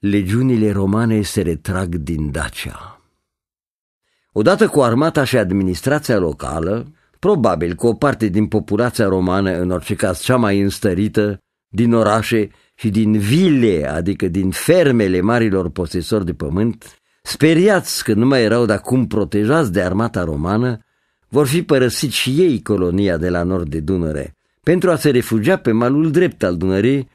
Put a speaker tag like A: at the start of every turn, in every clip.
A: legiunile romane se retrag din Dacia. Odată cu armata și administrația locală, probabil cu o parte din populația romană, în orice caz cea mai înstărită, din orașe și din vile, adică din fermele marilor posesori de pământ, speriați că nu mai erau de acum protejați de armata romană, vor fi părăsiți și ei colonia de la nord de Dunăre, pentru a se refugia pe malul drept al Dunării,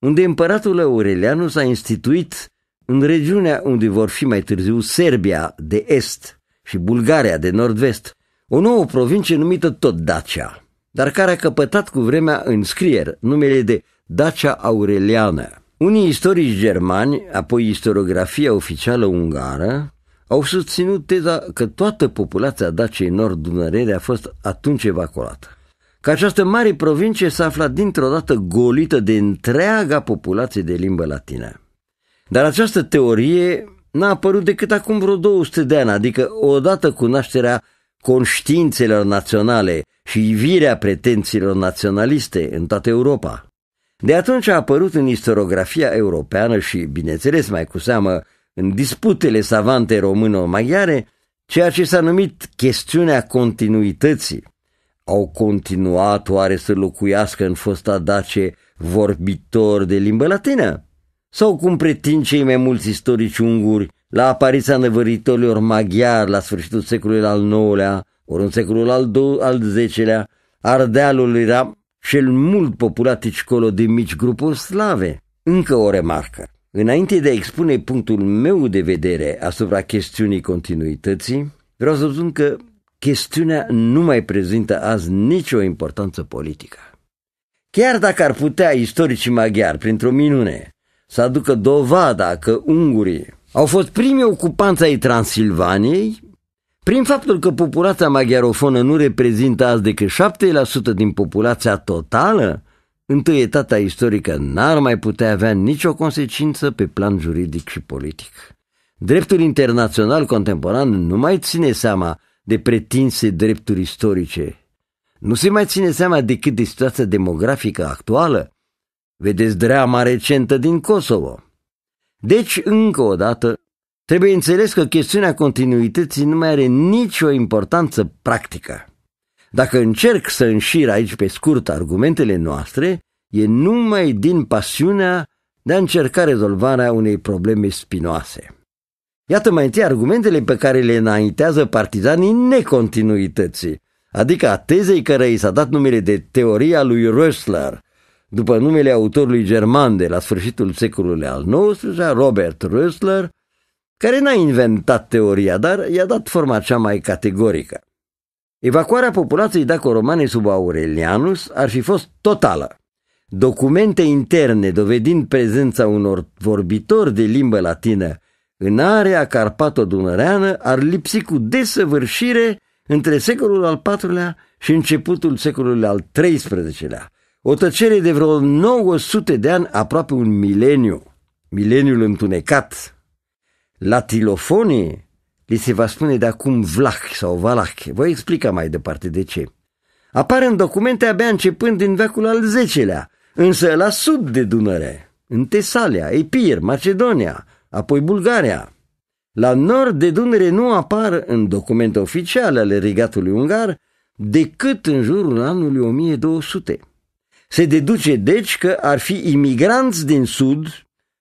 A: unde împăratul Aurelianu s-a instituit în regiunea unde vor fi mai târziu Serbia de est și Bulgaria de nord-vest, o nouă provincie numită tot Dacia, dar care a căpătat cu vremea în scrier numele de Dacia Aureliană. Unii istorici germani, apoi istoriografia oficială ungară, au susținut teza că toată populația Daciei nord dunărere a fost atunci evacuată că această mare provincie s-a aflat dintr-o dată golită de întreaga populație de limbă latină. Dar această teorie n-a apărut decât acum vreo 200 de ani, adică odată cu nașterea conștiințelor naționale și ivirea pretențiilor naționaliste în toată Europa. De atunci a apărut în istorografia europeană și, bineînțeles, mai cu seamă, în disputele savante româno-maghiare, ceea ce s-a numit chestiunea continuității. Au continuat oare să locuiască în fosta Dace vorbitori de limbă latină? Sau cum pretind cei mai mulți istorici unguri la apariția nevăritorilor maghiari la sfârșitul secolului al IX-lea, ori în secolul al, al X-lea, Ardealul era cel mult populat colo de mici grupuri slave. Încă o remarcă. Înainte de a expune punctul meu de vedere asupra chestiunii continuității, vreau să spun că chestiunea nu mai prezintă azi nicio importanță politică. Chiar dacă ar putea istoricii maghiari, printr-o minune, să aducă dovada că ungurii au fost primii ocupanți ai Transilvaniei, prin faptul că populația maghiarofonă nu reprezintă azi decât 7% din populația totală, întâietatea istorică n-ar mai putea avea nicio consecință pe plan juridic și politic. Dreptul internațional contemporan nu mai ține seama de pretinse drepturi istorice. Nu se mai ține seama decât de situația demografică actuală. Vedeți dreama recentă din Kosovo. Deci, încă o dată, trebuie înțeles că chestiunea continuității nu mai are nicio importanță practică. Dacă încerc să înșir aici pe scurt argumentele noastre, e numai din pasiunea de a încerca rezolvarea unei probleme spinoase. Iată mai întâi argumentele pe care le înaintează partizanii necontinuității, adică a tezei care i s-a dat numele de teoria lui Rössler, după numele autorului german de la sfârșitul secolului al XIX-lea, Robert Rössler, care n-a inventat teoria, dar i-a dat forma cea mai categorică. Evacuarea populației dacoromane sub Aurelianus ar fi fost totală. Documente interne dovedind prezența unor vorbitori de limbă latină în area carpato-dunăreană ar lipsi cu desăvârșire între secolul al IV-lea și începutul secolului al XIII-lea, o tăcere de vreo 900 de ani, aproape un mileniu, mileniul întunecat. La tilofonie li se va spune de acum Vlah sau Valach, voi explica mai departe de ce. Apare în documente abia începând din veacul al X-lea, însă la sud de Dunăre, în Tesalia, Epir, Macedonia, apoi Bulgaria. La nord de Dunăre nu apar în documente oficiale ale regatului ungar decât în jurul anului 1200. Se deduce deci că ar fi imigranți din sud,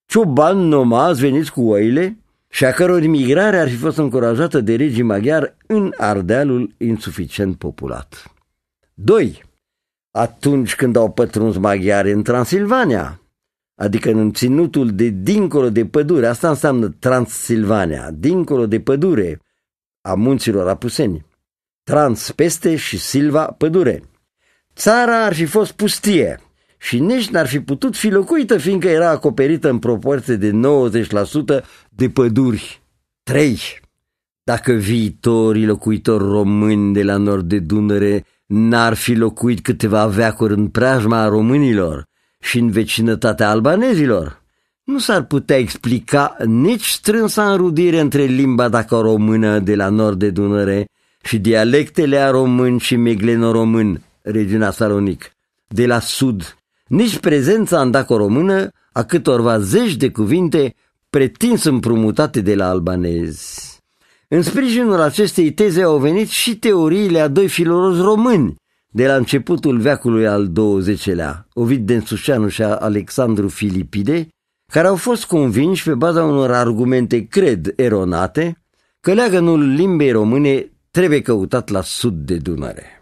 A: ciobani nomazi veniți cu oile, și a căror imigrare ar fi fost încurajată de regii maghiar în Ardealul insuficient populat. 2. Atunci când au pătruns maghiari în Transilvania, adică în ținutul de dincolo de pădure, asta înseamnă Transilvania, dincolo de pădure a munților apuseni. Trans peste și Silva pădure. Țara ar fi fost pustie și nici n-ar fi putut fi locuită fiindcă era acoperită în proporție de 90% de păduri. 3. Dacă viitorii locuitori români de la nord de Dunăre n-ar fi locuit câteva veacuri în preajma românilor, și în vecinătatea albanezilor. Nu s-ar putea explica nici strânsa înrudire între limba dacoromână română de la nord de Dunăre și dialectele a român și megleno-român, regiunea Salonic, de la sud, nici prezența în dacoromână română a câtorva zeci de cuvinte pretins împrumutate de la albanezi. În sprijinul acestei teze au venit și teoriile a doi filologi români, de la începutul veacului al XX-lea, Ovid Densușanu și Alexandru Filipide, care au fost convinși pe baza unor argumente, cred, eronate, că leagănul limbei române trebuie căutat la sud de Dunăre.